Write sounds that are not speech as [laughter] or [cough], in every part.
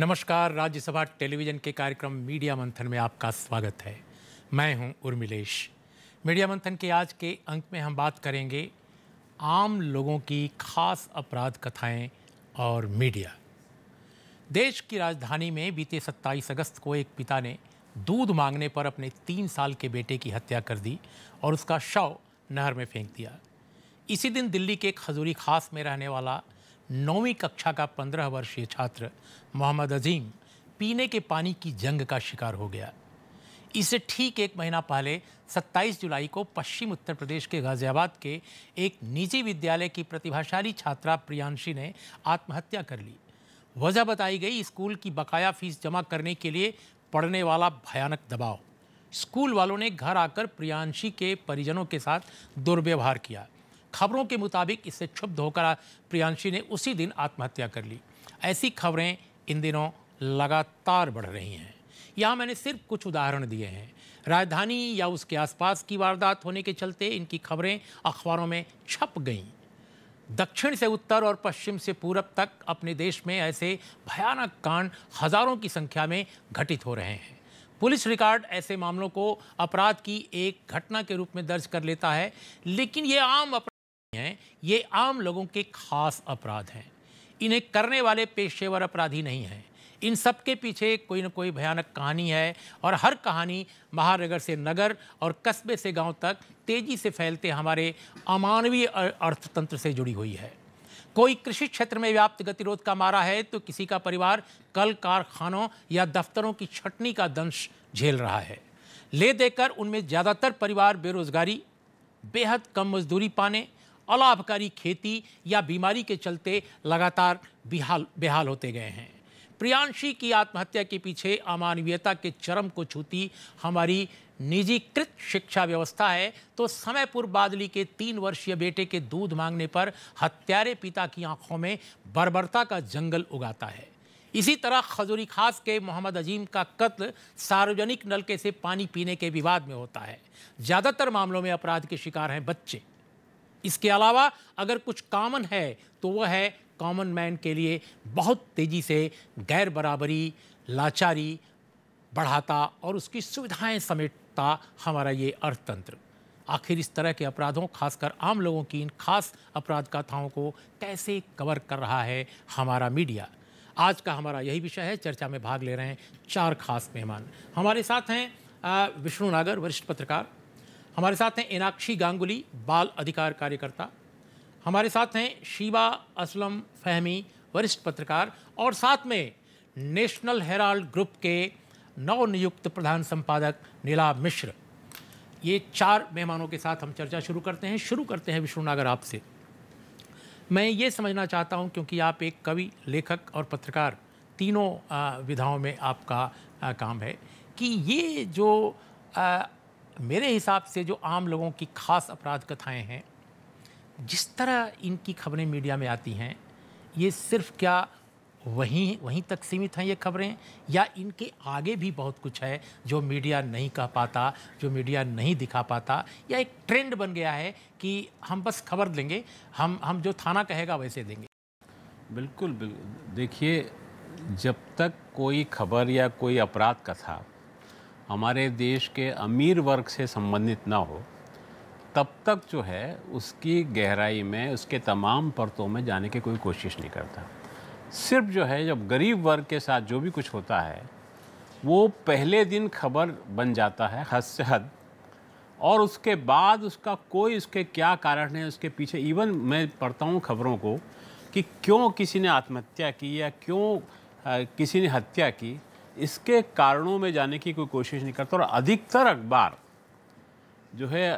नमस्कार राज्यसभा टेलीविजन के कार्यक्रम मीडिया मंथन में आपका स्वागत है मैं हूं उर्मिलेश मीडिया मंथन के आज के अंक में हम बात करेंगे आम लोगों की खास अपराध कथाएं और मीडिया देश की राजधानी में बीते 27 अगस्त को एक पिता ने दूध मांगने पर अपने तीन साल के बेटे की हत्या कर दी और उसका शव नहर में फेंक दिया इसी दिन दिल्ली के खजूरी खास में रहने वाला नौवीं कक्षा का पंद्रह वर्षीय छात्र मोहम्मद अजीम पीने के पानी की जंग का शिकार हो गया इसे ठीक एक महीना पहले 27 जुलाई को पश्चिम उत्तर प्रदेश के गाजियाबाद के एक निजी विद्यालय की प्रतिभाशाली छात्रा प्रियांशी ने आत्महत्या कर ली वजह बताई गई स्कूल की बकाया फीस जमा करने के लिए पढ़ने वाला भयानक दबाव स्कूल वालों ने घर आकर प्रियांशी के परिजनों के साथ दुर्व्यवहार किया खबरों के मुताबिक इससे क्षुब्ध होकर प्रियांशी ने उसी दिन आत्महत्या कर ली ऐसी खबरें इन दिनों लगातार बढ़ रही हैं यहाँ मैंने सिर्फ कुछ उदाहरण दिए हैं राजधानी या उसके आसपास की वारदात होने के चलते इनकी खबरें अखबारों में छप गईं दक्षिण से उत्तर और पश्चिम से पूरब तक अपने देश में ऐसे भयानक कांड हजारों की संख्या में घटित हो रहे हैं पुलिस रिकॉर्ड ऐसे मामलों को अपराध की एक घटना के रूप में दर्ज कर लेता है लेकिन ये आम अपराध हैं ये आम लोगों के खास अपराध हैं इन्हें करने वाले पेशेवर अपराधी नहीं हैं इन सब के पीछे कोई ना कोई भयानक कहानी है और हर कहानी महानगर से नगर और कस्बे से गांव तक तेजी से फैलते हमारे अमानवीय अर्थतंत्र से जुड़ी हुई है कोई कृषि क्षेत्र में व्याप्त गतिरोध का मारा है तो किसी का परिवार कल कारखानों या दफ्तरों की छटनी का दंश झेल रहा है ले देकर उनमें ज़्यादातर परिवार बेरोजगारी बेहद कम मजदूरी पाने अलाभकारी खेती या बीमारी के चलते लगातार बेहाल बेहाल होते गए हैं प्रियांशी की आत्महत्या के पीछे अमानवीयता के चरम को छूती हमारी निजीकृत शिक्षा व्यवस्था है तो समय पूर्व बादली के तीन वर्षीय बेटे के दूध मांगने पर हत्यारे पिता की आंखों में बर्बरता का जंगल उगाता है इसी तरह खजूरी खास के मोहम्मद अजीम का कत्ल सार्वजनिक नलके से पानी पीने के विवाद में होता है ज़्यादातर मामलों में अपराध के शिकार हैं बच्चे इसके अलावा अगर कुछ कॉमन है तो वह है कॉमन मैन के लिए बहुत तेज़ी से गैर बराबरी लाचारी बढ़ाता और उसकी सुविधाएं समेटता हमारा ये अर्थतंत्र आखिर इस तरह के अपराधों खासकर आम लोगों की इन खास अपराध कथाओं को कैसे कवर कर रहा है हमारा मीडिया आज का हमारा यही विषय है चर्चा में भाग ले रहे हैं चार खास मेहमान हमारे साथ हैं विष्णु नागर वरिष्ठ पत्रकार हमारे साथ हैं इनाक्षी गांगुली बाल अधिकार कार्यकर्ता हमारे साथ हैं शिवा असलम फहमी वरिष्ठ पत्रकार और साथ में नेशनल हेराल्ड ग्रुप के नवनियुक्त प्रधान संपादक नीला मिश्र ये चार मेहमानों के साथ हम चर्चा शुरू करते हैं शुरू करते हैं विष्णु नागर आपसे मैं ये समझना चाहता हूँ क्योंकि आप एक कवि लेखक और पत्रकार तीनों विधाओं में आपका काम है कि ये जो मेरे हिसाब से जो आम लोगों की खास अपराध कथाएं हैं जिस तरह इनकी खबरें मीडिया में आती हैं ये सिर्फ क्या वहीं वहीं तक सीमित हैं ये खबरें या इनके आगे भी बहुत कुछ है जो मीडिया नहीं कह पाता जो मीडिया नहीं दिखा पाता या एक ट्रेंड बन गया है कि हम बस खबर देंगे हम हम जो थाना कहेगा वैसे देंगे बिल्कुल बिल्कुल देखिए जब तक कोई खबर या कोई अपराध कथा हमारे देश के अमीर वर्ग से संबंधित ना हो तब तक जो है उसकी गहराई में उसके तमाम परतों में जाने की कोई कोशिश नहीं करता सिर्फ जो है जब गरीब वर्ग के साथ जो भी कुछ होता है वो पहले दिन खबर बन जाता है हद से हद और उसके बाद उसका कोई उसके क्या कारण है उसके पीछे इवन मैं पढ़ता हूँ खबरों को कि क्यों किसी ने आत्महत्या की या क्यों आ, किसी ने हत्या की इसके कारणों में जाने की कोई कोशिश नहीं करता और अधिकतर अखबार जो है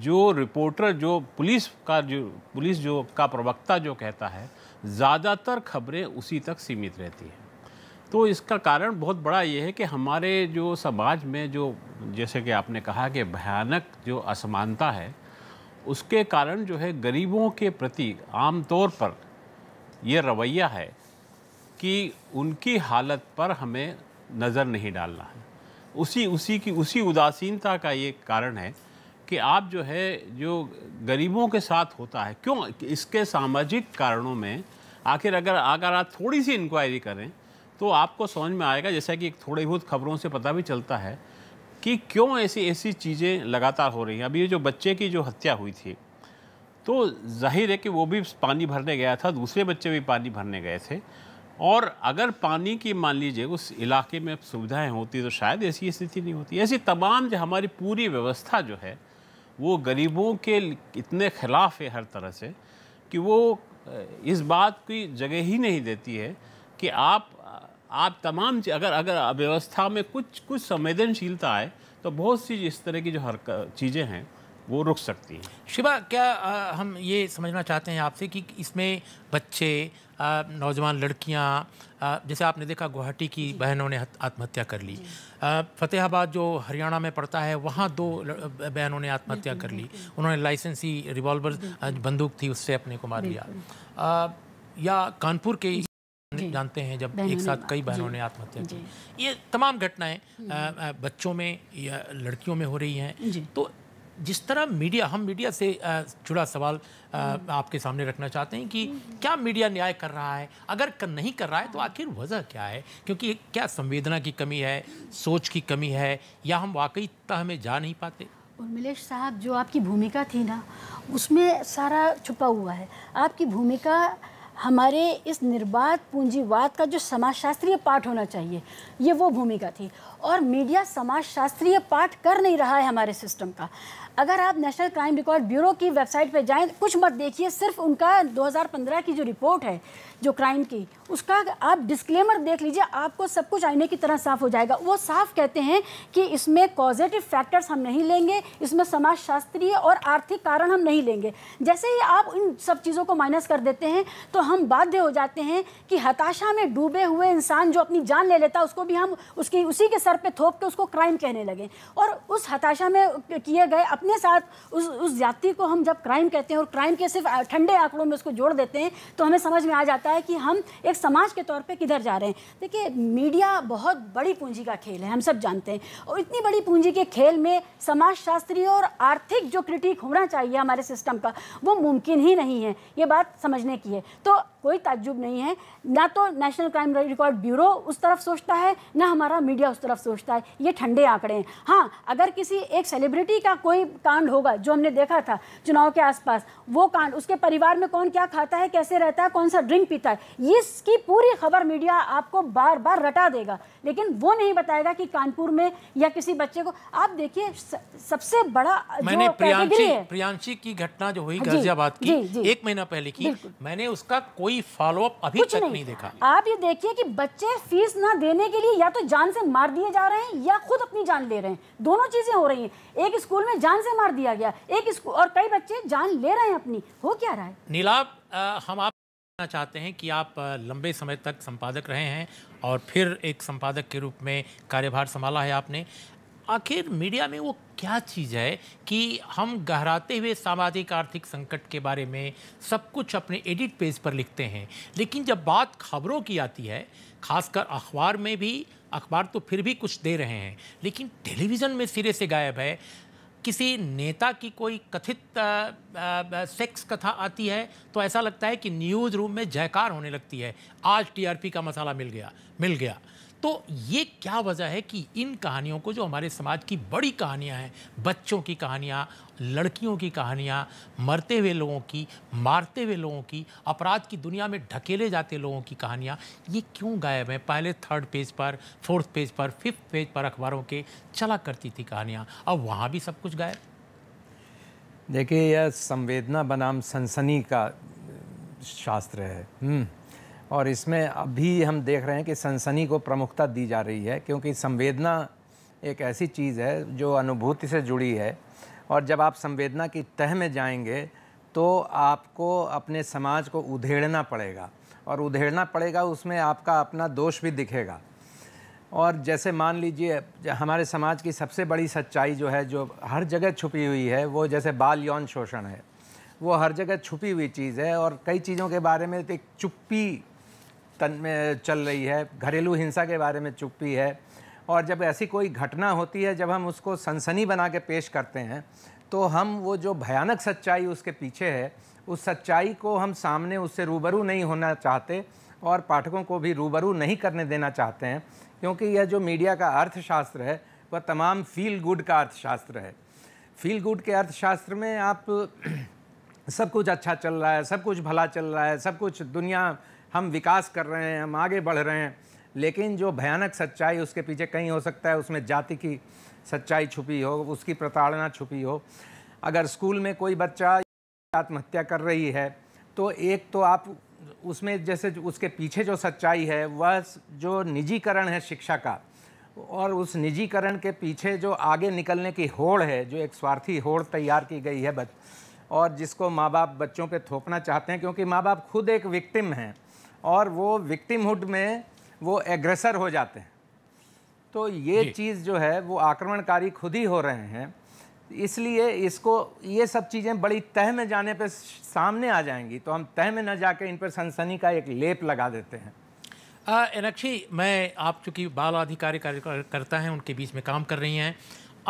जो रिपोर्टर जो पुलिस का जो पुलिस जो का प्रवक्ता जो कहता है ज़्यादातर खबरें उसी तक सीमित रहती हैं तो इसका कारण बहुत बड़ा ये है कि हमारे जो समाज में जो जैसे कि आपने कहा कि भयानक जो असमानता है उसके कारण जो है गरीबों के प्रति आमतौर पर ये रवैया है कि उनकी हालत पर हमें नज़र नहीं डालना है उसी उसी की उसी उदासीनता का ये कारण है कि आप जो है जो गरीबों के साथ होता है क्यों इसके सामाजिक कारणों में आखिर अगर अगर आप थोड़ी सी इंक्वायरी करें तो आपको समझ में आएगा जैसा कि थोड़ी बहुत खबरों से पता भी चलता है कि क्यों ऐसी ऐसी चीज़ें लगातार हो रही हैं अभी ये जो बच्चे की जो हत्या हुई थी तो जाहिर है कि वो भी पानी भरने गया था दूसरे बच्चे भी पानी भरने गए थे और अगर पानी की मान लीजिए उस इलाके में सुविधाएं होती तो शायद ऐसी स्थिति नहीं होती ऐसी तमाम जो हमारी पूरी व्यवस्था जो है वो गरीबों के इतने खिलाफ है हर तरह से कि वो इस बात की जगह ही नहीं देती है कि आप आप तमाम अगर अगर व्यवस्था में कुछ कुछ संवेदनशीलता आए तो बहुत सी इस तरह की जो हर चीज़ें हैं वो रुक सकती है शिवा क्या आ, हम ये समझना चाहते हैं आपसे कि इसमें बच्चे नौजवान लड़कियां जैसे आपने देखा गुवाहाटी की बहनों ने आत्महत्या कर ली फतेहाबाद जो हरियाणा में पड़ता है वहाँ दो बहनों ने आत्महत्या कर ली उन्होंने लाइसेंसी रिवॉल्वर बंदूक थी उससे अपने को मार लिया या कानपुर के जानते हैं जब एक साथ कई बहनों ने आत्महत्या की ये तमाम घटनाएं हम्म। बच्चों में या लड़कियों में हो रही हैं तो जिस तरह मीडिया हम मीडिया से जुड़ा सवाल आपके सामने रखना चाहते हैं कि क्या मीडिया न्याय कर रहा है अगर कर नहीं कर रहा है तो आखिर वजह क्या है क्योंकि क्या संवेदना की कमी है सोच की कमी है या हम वाकई तह में जा नहीं पाते उर्मिलेश साहब जो आपकी भूमिका थी ना उसमें सारा छुपा हुआ है आपकी भूमिका हमारे इस निर्बाध पूंजीवाद का जो समाजशास्त्रीय पाठ होना चाहिए ये वो भूमिका थी और मीडिया समाजशास्त्रीय पाठ कर नहीं रहा है हमारे सिस्टम का अगर आप नेशनल क्राइम रिकॉर्ड ब्यूरो की वेबसाइट पर जाएँ कुछ मत देखिए सिर्फ उनका 2015 की जो रिपोर्ट है जो क्राइम की उसका आप डिस्क्लेमर देख लीजिए आपको सब कुछ आईने की तरह साफ हो जाएगा वो साफ कहते हैं कि इसमें कॉजेटिव फैक्टर्स हम नहीं लेंगे इसमें समाज शास्त्रीय और आर्थिक कारण हम नहीं लेंगे जैसे ही आप इन सब चीज़ों को माइनस कर देते हैं तो हम बाध्य हो जाते हैं कि हताशा में डूबे हुए इंसान जो अपनी जान ले लेता उसको भी हम उसकी उसी के सर पर थोप के उसको क्राइम कहने लगे और उस हताशा में किए गए अपने साथ उस उस जाति को हम जब क्राइम कहते हैं और क्राइम के सिर्फ ठंडे आंकड़ों में उसको जोड़ देते हैं तो हमें समझ में आ जाता है कि हम एक समाज के तौर पर किधर जा रहे हैं देखिए मीडिया बहुत बड़ी पूंजी का खेल है हम सब जानते हैं और इतनी बड़ी पूंजी के खेल में समाजशास्त्रीय और आर्थिक जो क्रिटिक होना चाहिए हमारे सिस्टम का वो मुमकिन ही नहीं है ये बात समझने की है तो कोई ताज्जुब नहीं है ना तो नेशनल क्राइम रिकॉर्ड ब्यूरो उस तरफ सोचता है ना हमारा मीडिया उस तरफ सोचता है ये ठंडे आंकड़े हैं हाँ अगर किसी एक सेलिब्रिटी का कोई कांड होगा जो हमने देखा था चुनाव के आसपास वो कांड उसके परिवार में कौन क्या खाता है कैसे रहता है कौन सा ड्रिंक पीता है इसकी पूरी खबर मीडिया आपको बार बार रटा देगा लेकिन वो नहीं बताएगा कि कानपुर में या किसी बच्चे को आप देखिए सबसे बड़ा मैंने प्रियांशी प्रियांशी की घटना जो हुई हाँ गाजियाबाद की एक महीना पहले की मैंने उसका कोई फॉलोअप अभी तक नहीं देखा आप ये देखिए कि बच्चे फीस ना देने के लिए या तो जान से मार दिए जा रहे हैं या खुद अपनी जान ले रहे हैं दोनों चीजें हो रही हैं एक स्कूल में जान जान से मार दिया गया एक स्कूल और कई बच्चे जान ले रहे हैं अपनी हो क्या रहा है नीलाब हम आप चाहते हैं कि आप लंबे समय तक संपादक रहे हैं और फिर एक संपादक के रूप में कार्यभार संभाला है आपने आखिर मीडिया में वो क्या चीज़ है कि हम गहराते हुए सामाजिक आर्थिक संकट के बारे में सब कुछ अपने एडिट पेज पर लिखते हैं लेकिन जब बात खबरों की आती है खासकर अखबार में भी अखबार तो फिर भी कुछ दे रहे हैं लेकिन टेलीविज़न में सिरे से गायब है किसी नेता की कोई कथित आ, आ, सेक्स कथा आती है तो ऐसा लगता है कि न्यूज़ रूम में जयकार होने लगती है आज टीआरपी का मसाला मिल गया मिल गया तो ये क्या वजह है कि इन कहानियों को जो हमारे समाज की बड़ी कहानियां हैं बच्चों की कहानियां लड़कियों की कहानियां मरते हुए लोगों की मारते हुए लोगों की अपराध की दुनिया में ढकेले जाते लोगों की कहानियां ये क्यों गायब हैं पहले थर्ड पेज पर फोर्थ पेज पर फिफ्थ पेज पर अखबारों के चला करती थी कहानियाँ अब वहाँ भी सब कुछ गायब देखिए यह संवेदना बनाम सनसनी का शास्त्र है हम्म। और इसमें अभी हम देख रहे हैं कि सनसनी को प्रमुखता दी जा रही है क्योंकि संवेदना एक ऐसी चीज़ है जो अनुभूति से जुड़ी है और जब आप संवेदना की तह में जाएंगे तो आपको अपने समाज को उधेड़ना पड़ेगा और उधेड़ना पड़ेगा उसमें आपका अपना दोष भी दिखेगा और जैसे मान लीजिए हमारे समाज की सबसे बड़ी सच्चाई जो है जो हर जगह छुपी हुई है वो जैसे बाल यौन शोषण है वो हर जगह छुपी हुई चीज़ है और कई चीज़ों के बारे में एक चुप्पी तन चल रही है घरेलू हिंसा के बारे में चुप्पी है और जब ऐसी कोई घटना होती है जब हम उसको सनसनी बना के पेश करते हैं तो हम वो जो भयानक सच्चाई उसके पीछे है उस सच्चाई को हम सामने उससे रूबरू नहीं होना चाहते और पाठकों को भी रूबरू नहीं करने देना चाहते हैं क्योंकि यह जो मीडिया का अर्थशास्त्र है वह तमाम फील गुड का अर्थशास्त्र है फील गुड के अर्थशास्त्र में आप [clears throat] सब कुछ अच्छा चल रहा है सब कुछ भला चल रहा है सब कुछ दुनिया हम विकास कर रहे हैं हम आगे बढ़ रहे हैं लेकिन जो भयानक सच्चाई उसके पीछे कहीं हो सकता है उसमें जाति की सच्चाई छुपी हो उसकी प्रताड़ना छुपी हो अगर स्कूल में कोई बच्चा आत्महत्या कर रही है तो एक तो आप उसमें जैसे उसके पीछे जो सच्चाई है वह जो निजीकरण है शिक्षा का और उस निजीकरण के पीछे जो आगे निकलने की होड़ है जो एक स्वार्थी होड़ तैयार की गई है बच और जिसको माँ बाप बच्चों पे थोपना चाहते हैं क्योंकि माँ बाप खुद एक विक्टिम हैं और वो विक्टिमहुड में वो एग्रेसर हो जाते हैं तो ये चीज़ जो है वो आक्रमणकारी खुद ही हो रहे हैं इसलिए इसको ये सब चीज़ें बड़ी तह में जाने पे सामने आ जाएंगी तो हम तह में न जाके इन पर सनसनी का एक लेप लगा देते हैं एनक्षी मैं आप चूँकि बाल अधिकारी कार्यकर्ता हैं उनके बीच में काम कर रही हैं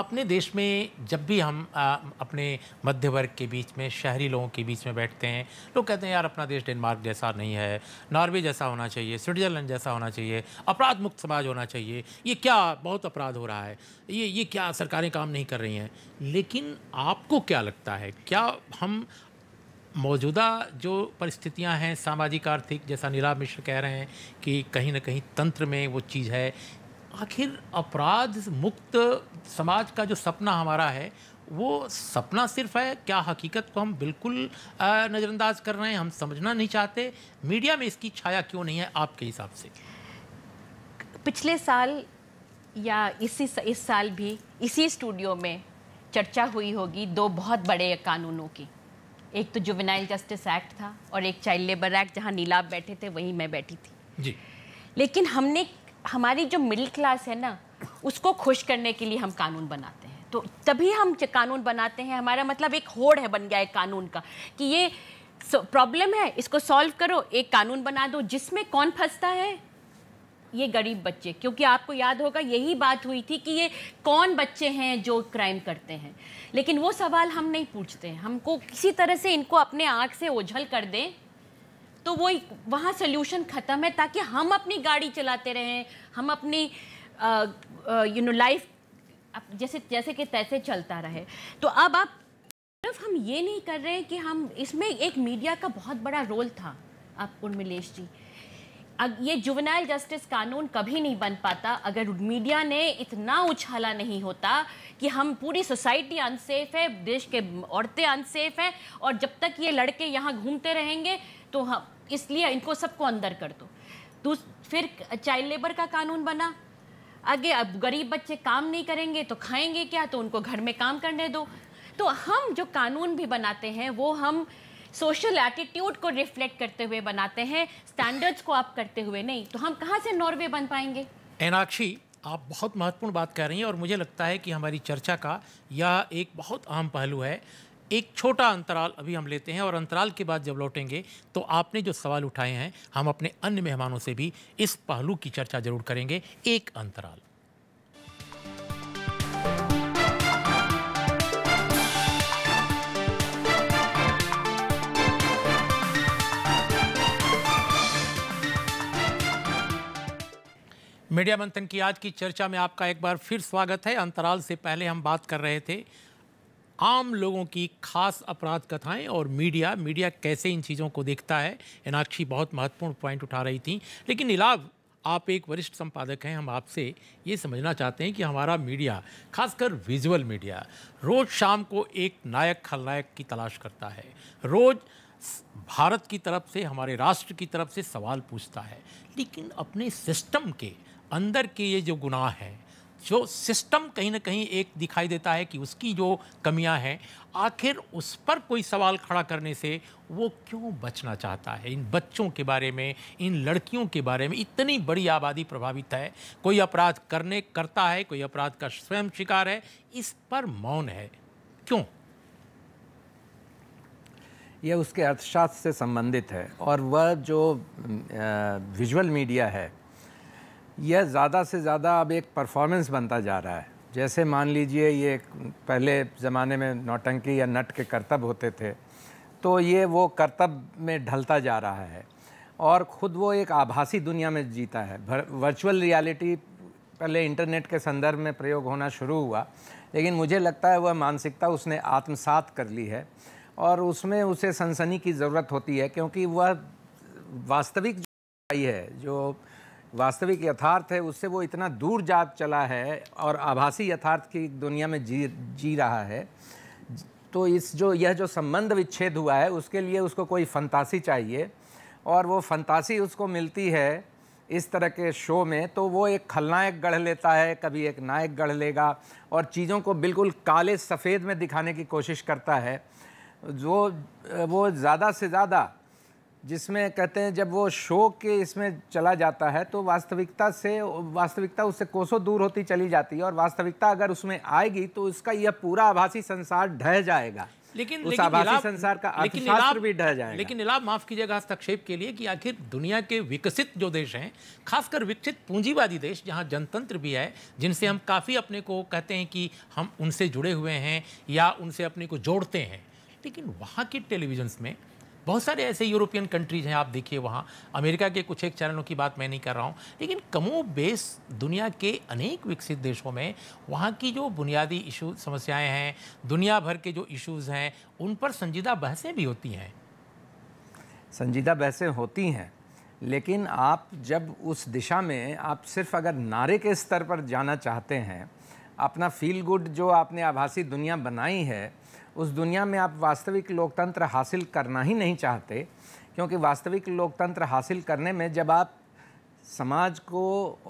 अपने देश में जब भी हम आ, अपने मध्य वर्ग के बीच में शहरी लोगों के बीच में बैठते हैं लोग कहते हैं यार अपना देश डेनमार्क जैसा नहीं है नॉर्वे जैसा होना चाहिए स्विट्ज़रलैंड जैसा होना चाहिए अपराध मुक्त समाज होना चाहिए ये क्या बहुत अपराध हो रहा है ये ये क्या सरकारें काम नहीं कर रही हैं लेकिन आपको क्या लगता है क्या हम मौजूदा जो परिस्थितियां हैं सामाजिक आर्थिक जैसा नीलाभ मिश्र कह रहे हैं कि कहीं ना कहीं तंत्र में वो चीज़ है आखिर अपराध मुक्त समाज का जो सपना हमारा है वो सपना सिर्फ है क्या हकीकत को हम बिल्कुल नज़रअंदाज कर रहे हैं हम समझना नहीं चाहते मीडिया में इसकी छाया क्यों नहीं है आपके हिसाब से पिछले साल या इसी इस साल भी इसी स्टूडियो में चर्चा हुई होगी दो बहुत बड़े कानूनों की एक तो जुवेनाइल जस्टिस एक्ट था और एक चाइल्ड लेबर एक्ट जहाँ नीलाब बैठे थे वहीं मैं बैठी थी जी लेकिन हमने हमारी जो मिडिल क्लास है ना उसको खुश करने के लिए हम कानून बनाते हैं तो तभी हम कानून बनाते हैं हमारा मतलब एक होड़ है बन गया है कानून का कि ये प्रॉब्लम है इसको सॉल्व करो एक कानून बना दो जिसमें कौन फंसता है ये गरीब बच्चे क्योंकि आपको याद होगा यही बात हुई थी कि ये कौन बच्चे हैं जो क्राइम करते हैं लेकिन वो सवाल हम नहीं पूछते हमको किसी तरह से इनको अपने आँख से ओझल कर दें तो वो वहाँ सोल्यूशन ख़त्म है ताकि हम अपनी गाड़ी चलाते रहें हम अपनी यू नो लाइफ जैसे जैसे कि तैसे चलता रहे तो अब आप सिर्फ हम ये नहीं कर रहे हैं कि हम इसमें एक मीडिया का बहुत बड़ा रोल था आप उर्मिलेश जी अब ये जुवेनाइल जस्टिस कानून कभी नहीं बन पाता अगर मीडिया ने इतना उछाला नहीं होता कि हम पूरी सोसाइटी अनसेफ है देश के औरतें अनसेफ हैं और जब तक ये लड़के यहाँ घूमते रहेंगे तो हम इसलिए इनको सबको अंदर कर दो फिर चाइल्ड लेबर का कानून बना आगे अब गरीब बच्चे काम नहीं करेंगे तो खाएंगे क्या तो उनको घर में काम करने दो तो हम जो कानून भी बनाते हैं वो हम सोशल एटीट्यूड को रिफ्लेक्ट करते हुए बनाते हैं स्टैंडर्ड्स को आप करते हुए नहीं तो हम कहाँ से नॉर्वे बन पाएंगे एनाक्षी आप बहुत महत्वपूर्ण बात कह रही हैं और मुझे लगता है कि हमारी चर्चा का यह एक बहुत अहम पहलू है एक छोटा अंतराल अभी हम लेते हैं और अंतराल के बाद जब लौटेंगे तो आपने जो सवाल उठाए हैं हम अपने अन्य मेहमानों से भी इस पहलू की चर्चा जरूर करेंगे एक अंतराल मीडिया मंथन की आज की चर्चा में आपका एक बार फिर स्वागत है अंतराल से पहले हम बात कर रहे थे आम लोगों की खास अपराध कथाएं और मीडिया मीडिया कैसे इन चीज़ों को देखता है इनाक्षी बहुत महत्वपूर्ण पॉइंट उठा रही थी लेकिन इलाव आप एक वरिष्ठ संपादक हैं हम आपसे ये समझना चाहते हैं कि हमारा मीडिया खासकर विजुअल मीडिया रोज़ शाम को एक नायक खलनायक की तलाश करता है रोज़ भारत की तरफ से हमारे राष्ट्र की तरफ से सवाल पूछता है लेकिन अपने सिस्टम के अंदर के ये जो गुनाह हैं जो सिस्टम कहीं ना कहीं एक दिखाई देता है कि उसकी जो कमियां हैं आखिर उस पर कोई सवाल खड़ा करने से वो क्यों बचना चाहता है इन बच्चों के बारे में इन लड़कियों के बारे में इतनी बड़ी आबादी प्रभावित है कोई अपराध करने करता है कोई अपराध का स्वयं शिकार है इस पर मौन है क्यों यह उसके अर्थशास्त्र से संबंधित है और वह जो विजुअल मीडिया है यह ज़्यादा से ज़्यादा अब एक परफॉर्मेंस बनता जा रहा है जैसे मान लीजिए ये पहले ज़माने में नौटंकी या नट के करतब होते थे तो ये वो कर्तव्य में ढलता जा रहा है और ख़ुद वो एक आभासी दुनिया में जीता है वर्चुअल रियलिटी पहले इंटरनेट के संदर्भ में प्रयोग होना शुरू हुआ लेकिन मुझे लगता है वह मानसिकता उसने आत्मसात कर ली है और उसमें उसे सनसनी की ज़रूरत होती है क्योंकि वह वास्तविक जो है जो वास्तविक यथार्थ है उससे वो इतना दूर जा चला है और आभासी यथार्थ की दुनिया में जी जी रहा है तो इस जो यह जो संबंध विच्छेद हुआ है उसके लिए उसको कोई फंतासी चाहिए और वो फंतासी उसको मिलती है इस तरह के शो में तो वो एक खलनायक गढ़ लेता है कभी एक नायक गढ़ लेगा और चीज़ों को बिल्कुल काले सफ़ेद में दिखाने की कोशिश करता है जो वो ज़्यादा से ज़्यादा जिसमें कहते हैं जब वो शो के इसमें चला जाता है तो वास्तविकता से वास्तविकता उससे कोसों दूर होती चली जाती है और वास्तविकता अगर उसमें आएगी तो उसका यह पूरा आभासी संसार ढह जाएगा लेकिन उस लेकिन आभासी संसार का लेकिन भी ढह जाएगा लेकिन निलाब माफ कीजिएगा हस्तक्षेप के लिए कि आखिर दुनिया के विकसित जो देश हैं खासकर विकसित पूंजीवादी देश जहाँ जनतंत्र भी है जिनसे हम काफ़ी अपने को कहते हैं कि हम उनसे जुड़े हुए हैं या उनसे अपने को जोड़ते हैं लेकिन वहाँ के टेलीविजन्स में बहुत सारे ऐसे यूरोपियन कंट्रीज हैं आप देखिए वहाँ अमेरिका के कुछ एक चैनलों की बात मैं नहीं कर रहा हूँ लेकिन कमो बेस दुनिया के अनेक विकसित देशों में वहाँ की जो बुनियादी इशू समस्याएं हैं दुनिया भर के जो इश्यूज़ हैं उन पर संजीदा बहसें भी होती हैं संजीदा बहसें होती हैं लेकिन आप जब उस दिशा में आप सिर्फ अगर नारे के स्तर पर जाना चाहते हैं अपना फील गुड जो आपने आभासी दुनिया बनाई है उस दुनिया में आप वास्तविक लोकतंत्र हासिल करना ही नहीं चाहते क्योंकि वास्तविक लोकतंत्र हासिल करने में जब आप समाज को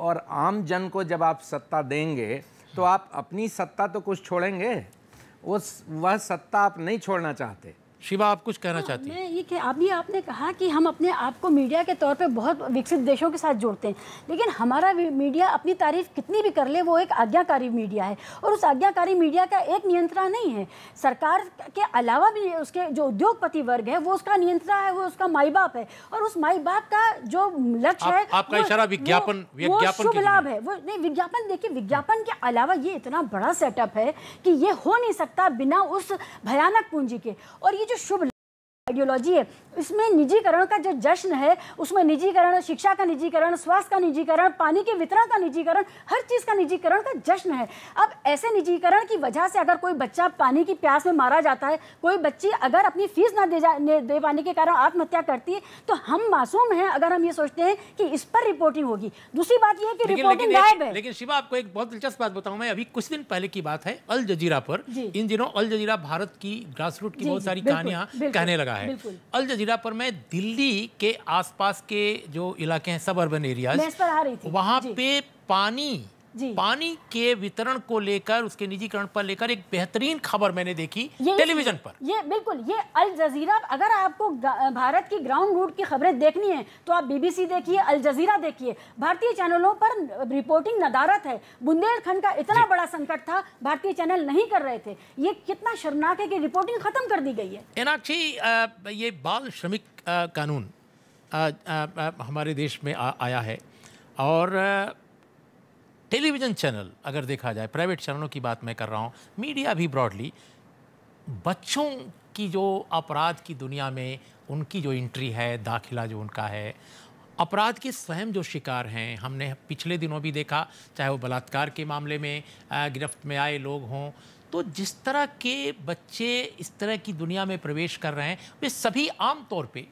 और आम जन को जब आप सत्ता देंगे तो आप अपनी सत्ता तो कुछ छोड़ेंगे उस वह सत्ता आप नहीं छोड़ना चाहते शिवा आप कुछ कहना हाँ, चाहती हैं ये कि अभी आपने कहा कि हम अपने आप को मीडिया के तौर पे बहुत विकसित देशों के साथ जोड़ते हैं लेकिन हमारा मीडिया अपनी तारीफ कितनी भी कर ले वो एक आज्ञाकारी मीडिया है और उस आज्ञाकारी मीडिया का एक नियंत्रण नहीं है सरकार के अलावा भी उसके जो उद्योगपति वर्ग है वो उसका नियंत्रण है वो उसका माई बाप है और उस माई बाप का जो लक्ष्य है आपका इशारा विज्ञापन शुभ लाभ है वो नहीं विज्ञापन देखिए विज्ञापन के अलावा ये इतना बड़ा सेटअप है कि ये हो नहीं सकता बिना उस भयानक पूंजी के और ये 就说不了。आइडियोलॉजी है इसमें निजीकरण का जो जश्न है उसमें निजीकरण शिक्षा का निजीकरण स्वास्थ्य का निजीकरण पानी के वितरण का निजीकरण हर चीज़ का निजीकरण का जश्न है अब ऐसे निजीकरण की वजह से अगर कोई बच्चा पानी की प्यास में मारा जाता है कोई बच्ची अगर अपनी फीस ना दे जा दे पाने के कारण आत्महत्या करती है तो हम मासूम हैं अगर हम ये सोचते हैं कि इस पर रिपोर्टिंग होगी दूसरी बात यह कि रिपोर्टिंग गायब है लेकिन शिवा आपको एक बहुत दिलचस्प बात बताऊँ मैं अभी कुछ दिन पहले की बात है अल जजीरा पर इन दिनों अल जजीरा भारत की ग्रासरूट की बहुत सारी कहानियां कहने लगा है अल जजीरा पर मैं दिल्ली के आसपास के जो इलाके हैं सब अर्बन एरिया वहाँ पे पानी पानी के वितरण को लेकर उसके निजीकरण पर लेकर एक बेहतरीन खबर मैंने देखी टेलीविजन पर ये बिल्कुल ये अल जजीरा अगर आपको भारत की ग्राउंड रूट की खबरें देखनी है तो आप बीबीसी देखिए अल जजीरा देखिए भारतीय चैनलों पर रिपोर्टिंग नदारत है बुंदेलखंड का इतना बड़ा संकट था भारतीय चैनल नहीं कर रहे थे ये कितना शर्मनाक है कि रिपोर्टिंग खत्म कर दी गई है एनाक्षी ये बाल श्रमिक कानून हमारे देश में आया है और टेलीविज़न चैनल अगर देखा जाए प्राइवेट चैनलों की बात मैं कर रहा हूँ मीडिया भी ब्रॉडली बच्चों की जो अपराध की दुनिया में उनकी जो इंट्री है दाखिला जो उनका है अपराध के स्वयं जो शिकार हैं हमने पिछले दिनों भी देखा चाहे वो बलात्कार के मामले में गिरफ्त में आए लोग हों तो जिस तरह के बच्चे इस तरह की दुनिया में प्रवेश कर रहे हैं वे सभी आम तौर पे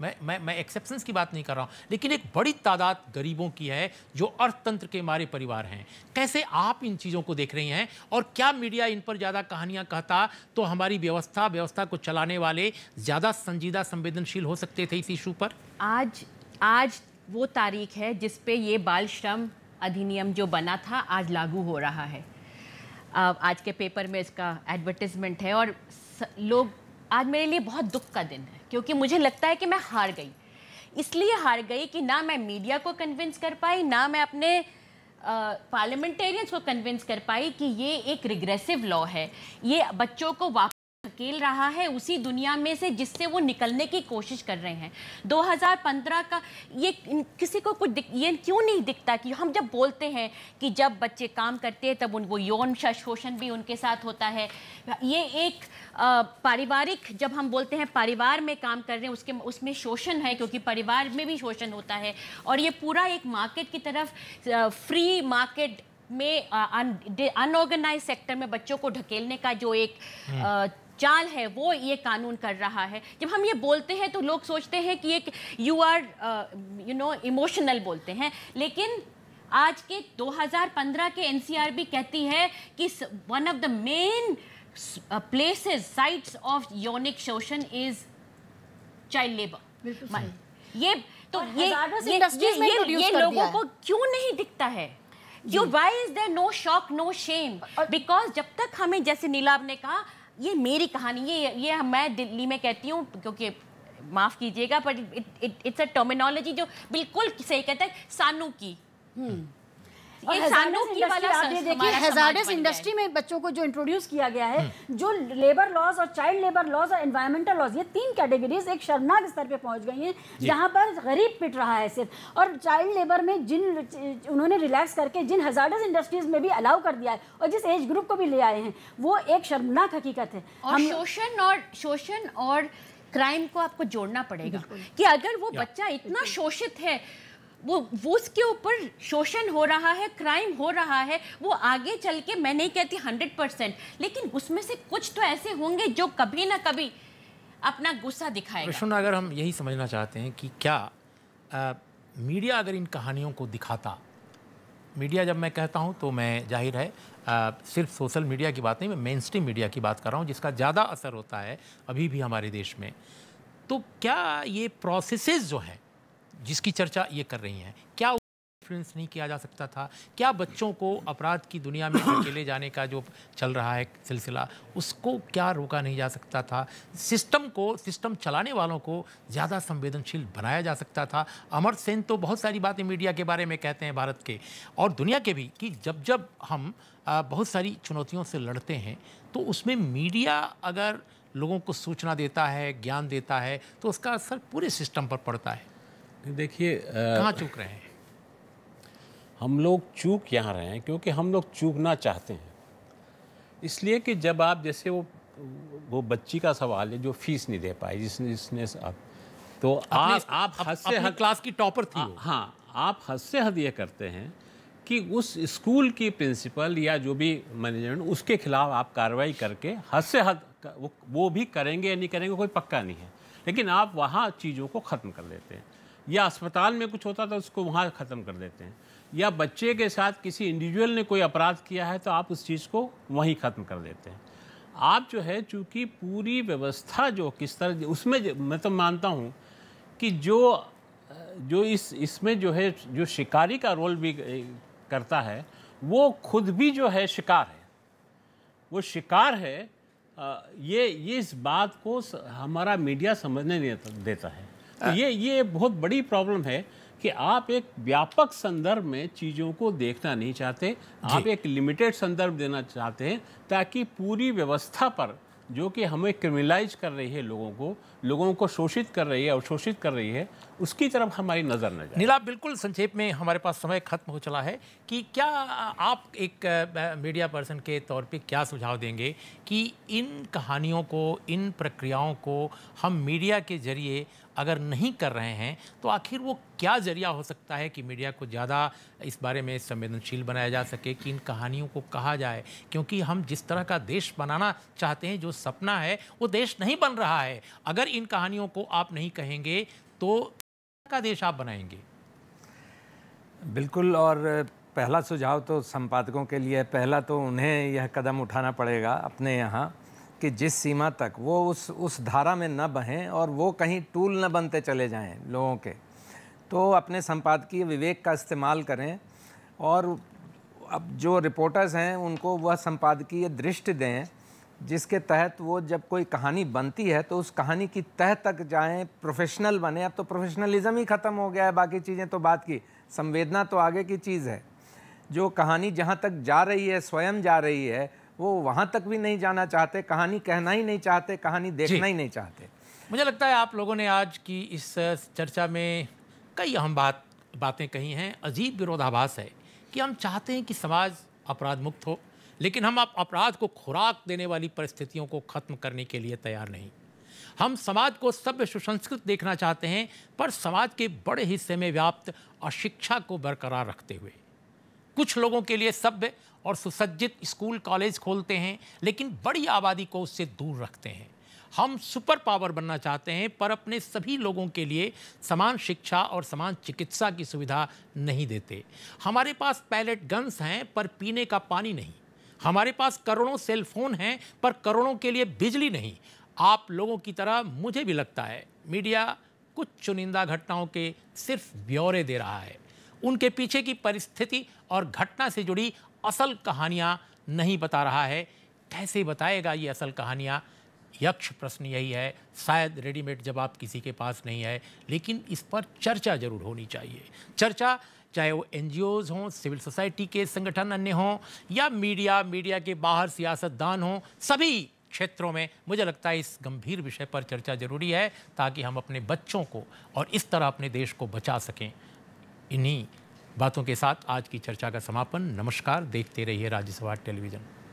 मैं मैं मैं एक्सेप्शन की बात नहीं कर रहा हूँ लेकिन एक बड़ी तादाद गरीबों की है जो अर्थतंत्र के मारे परिवार हैं कैसे आप इन चीज़ों को देख रही हैं और क्या मीडिया इन पर ज़्यादा कहानियाँ कहता तो हमारी व्यवस्था व्यवस्था को चलाने वाले ज़्यादा संजीदा संवेदनशील हो सकते थे इस इशू पर आज आज वो तारीख है जिसपे ये बाल श्रम अधिनियम जो बना था आज लागू हो रहा है आज के पेपर में इसका एडवर्टिजमेंट है और लोग आज मेरे लिए बहुत दुख का दिन है क्योंकि मुझे लगता है कि मैं हार गई इसलिए हार गई कि ना मैं मीडिया को कन्विंस कर पाई ना मैं अपने पार्लियामेंटेरियंस को कन्विंस कर पाई कि ये एक रिग्रेसिव लॉ है ये बच्चों को वापस धकेल रहा है उसी दुनिया में से जिससे वो निकलने की कोशिश कर रहे हैं 2015 का ये किसी को कुछ ये क्यों नहीं दिखता कि हम जब बोलते हैं कि जब बच्चे काम करते हैं तब उनको यौन शोषण भी उनके साथ होता है ये एक पारिवारिक जब हम बोलते हैं परिवार में काम कर रहे हैं उसके उसमें शोषण है क्योंकि परिवार में भी शोषण होता है और ये पूरा एक मार्केट की तरफ फ्री मार्केट में अनऑर्गेनाइज सेक्टर में बच्चों को ढकेलने का जो एक हम्म। चाल है वो ये कानून कर रहा है जब हम ये बोलते हैं तो लोग सोचते हैं कि एक you are you know emotional बोलते हैं लेकिन आज के 2015 के एनसीआरबी कहती है कि one of the main places sites of योनिक शोषण इज चाइल्ड लेबर ये तो ये ये, ये, ये, ये लोगों को क्यों नहीं दिखता है क्यों why is there no shock no shame because जब तक हमें जैसे नीलाब ने कहा ये मेरी कहानी ये ये मैं दिल्ली में कहती हूँ क्योंकि माफ़ कीजिएगा बट इट्स अ टर्मिनोलॉजी जो बिल्कुल सही कहता है सानू की हम्म। इंडस्ट्री में बच्चों को जो इंट्रोड्यूस किया गया है हम्म। जो लेबर लॉज और चाइल्ड लेबर लॉज और एनवायरमेंटल लॉज ये तीन कैटेगरीज एक शर्मनाक स्तर पर पहुंच गई है जहाँ पर गरीब पिट रहा है सिर्फ और चाइल्ड लेबर में जिन उन्होंने रिलैक्स करके जिन हजार इंडस्ट्रीज में भी अलाउ कर दिया है और जिस एज ग्रुप को भी ले आए हैं वो एक शर्मनाक हकीकत है और शोषण और शोषण और क्राइम को आपको जोड़ना पड़ेगा कि अगर वो बच्चा इतना शोषित है वो वो उसके ऊपर शोषण हो रहा है क्राइम हो रहा है वो आगे चल के मैं नहीं कहती हंड्रेड परसेंट लेकिन उसमें से कुछ तो ऐसे होंगे जो कभी ना कभी अपना गुस्सा दिखाएगा कृष्ण अगर हम यही समझना चाहते हैं कि क्या आ, मीडिया अगर इन कहानियों को दिखाता मीडिया जब मैं कहता हूँ तो मैं जाहिर है आ, सिर्फ सोशल मीडिया की बात नहीं मैं मेन स्ट्रीम मीडिया की बात कर रहा हूँ जिसका ज़्यादा असर होता है अभी भी हमारे देश में तो क्या ये प्रोसेसेस जो हैं जिसकी चर्चा ये कर रही हैं क्या इन्फ्लुएंस नहीं किया जा सकता था क्या बच्चों को अपराध की दुनिया में अकेले जाने का जो चल रहा है सिलसिला उसको क्या रोका नहीं जा सकता था सिस्टम को सिस्टम चलाने वालों को ज़्यादा संवेदनशील बनाया जा सकता था अमर सेन तो बहुत सारी बातें मीडिया के बारे में कहते हैं भारत के और दुनिया के भी कि जब जब हम बहुत सारी चुनौतियों से लड़ते हैं तो उसमें मीडिया अगर लोगों को सूचना देता है ज्ञान देता है तो उसका असर पूरे सिस्टम पर पड़ता है देखिए कहाँ चूक रहे हैं हम लोग चूक यहाँ रहे हैं क्योंकि हम लोग चूकना चाहते हैं इसलिए कि जब आप जैसे वो वो बच्ची का सवाल है जो फीस नहीं दे पाई जिसने जिसने तो आप तो आप आप हद से हद क्लास की टॉपर थी आ, हाँ आप हद से हद ये करते हैं कि उस स्कूल की प्रिंसिपल या जो भी मैनेजमेंट उसके खिलाफ आप कार्रवाई करके हद से हद वो वो भी करेंगे या नहीं करेंगे कोई पक्का नहीं है लेकिन आप वहाँ चीज़ों को ख़त्म कर लेते हैं या अस्पताल में कुछ होता था उसको वहाँ ख़त्म कर देते हैं या बच्चे के साथ किसी इंडिविजुअल ने कोई अपराध किया है तो आप उस चीज़ को वहीं ख़त्म कर देते हैं आप जो है चूँकि पूरी व्यवस्था जो किस तरह उसमें मैं तो मानता हूँ कि जो जो इस इसमें जो है जो शिकारी का रोल भी करता है वो खुद भी जो है शिकार है वो शिकार है ये ये इस बात को हमारा मीडिया समझने नहीं देता है तो ये ये बहुत बड़ी प्रॉब्लम है कि आप एक व्यापक संदर्भ में चीज़ों को देखना नहीं चाहते आप एक लिमिटेड संदर्भ देना चाहते हैं ताकि पूरी व्यवस्था पर जो कि हमें क्रिमिनलाइज कर रही है लोगों को लोगों को शोषित कर रही है अवशोषित कर रही है उसकी तरफ हमारी नज़र न जाए नीला बिल्कुल संक्षेप में हमारे पास समय खत्म हो चला है कि क्या आप एक मीडिया पर्सन के तौर पे क्या सुझाव देंगे कि इन कहानियों को इन प्रक्रियाओं को हम मीडिया के जरिए अगर नहीं कर रहे हैं तो आखिर वो क्या जरिया हो सकता है कि मीडिया को ज़्यादा इस बारे में संवेदनशील बनाया जा सके कि इन कहानियों को कहा जाए क्योंकि हम जिस तरह का देश बनाना चाहते हैं जो सपना है वो देश नहीं बन रहा है अगर इन कहानियों को आप नहीं कहेंगे तो का देश आप बनाएंगे बिल्कुल और पहला सुझाव तो संपादकों के लिए पहला तो उन्हें यह कदम उठाना पड़ेगा अपने यहाँ कि जिस सीमा तक वो उस उस धारा में न बहें और वो कहीं टूल न बनते चले जाएं लोगों के तो अपने संपादकीय विवेक का इस्तेमाल करें और अब जो रिपोर्टर्स हैं उनको वह संपादकीय दृष्टि दें जिसके तहत वो जब कोई कहानी बनती है तो उस कहानी की तह तक जाएं प्रोफेशनल बने अब तो प्रोफेशनलिज्म ही ख़त्म हो गया है बाकी चीज़ें तो बात की संवेदना तो आगे की चीज़ है जो कहानी जहाँ तक जा रही है स्वयं जा रही है वो वहाँ तक भी नहीं जाना चाहते कहानी कहना ही नहीं चाहते कहानी देखना ही नहीं चाहते मुझे लगता है आप लोगों ने आज की इस चर्चा में कई अहम बात बातें कही हैं अजीब विरोधाभास है कि हम चाहते हैं कि समाज अपराध मुक्त हो लेकिन हम अपराध को खुराक देने वाली परिस्थितियों को खत्म करने के लिए तैयार नहीं हम समाज को सभ्य सुसंस्कृत देखना चाहते हैं पर समाज के बड़े हिस्से में व्याप्त अशिक्षा को बरकरार रखते हुए कुछ लोगों के लिए सभ्य और सुसज्जित स्कूल कॉलेज खोलते हैं लेकिन बड़ी आबादी को उससे दूर रखते हैं हम सुपर पावर बनना चाहते हैं पर अपने सभी लोगों के लिए समान शिक्षा और समान चिकित्सा की सुविधा नहीं देते हमारे पास पैलेट गन्स हैं पर पीने का पानी नहीं हमारे पास करोड़ों सेलफोन हैं पर करोड़ों के लिए बिजली नहीं आप लोगों की तरह मुझे भी लगता है मीडिया कुछ चुनिंदा घटनाओं के सिर्फ ब्यौरे दे रहा है उनके पीछे की परिस्थिति और घटना से जुड़ी असल कहानियाँ नहीं बता रहा है कैसे बताएगा ये असल कहानियाँ यक्ष प्रश्न यही है शायद रेडीमेड जवाब किसी के पास नहीं है लेकिन इस पर चर्चा जरूर होनी चाहिए चर्चा चाहे वो एन हों सिविल सोसाइटी के संगठन अन्य हों या मीडिया मीडिया के बाहर सियासतदान हों सभी क्षेत्रों में मुझे लगता है इस गंभीर विषय पर चर्चा जरूरी है ताकि हम अपने बच्चों को और इस तरह अपने देश को बचा सकें इन्हीं बातों के साथ आज की चर्चा का समापन नमस्कार देखते रहिए राज्यसभा टेलीविजन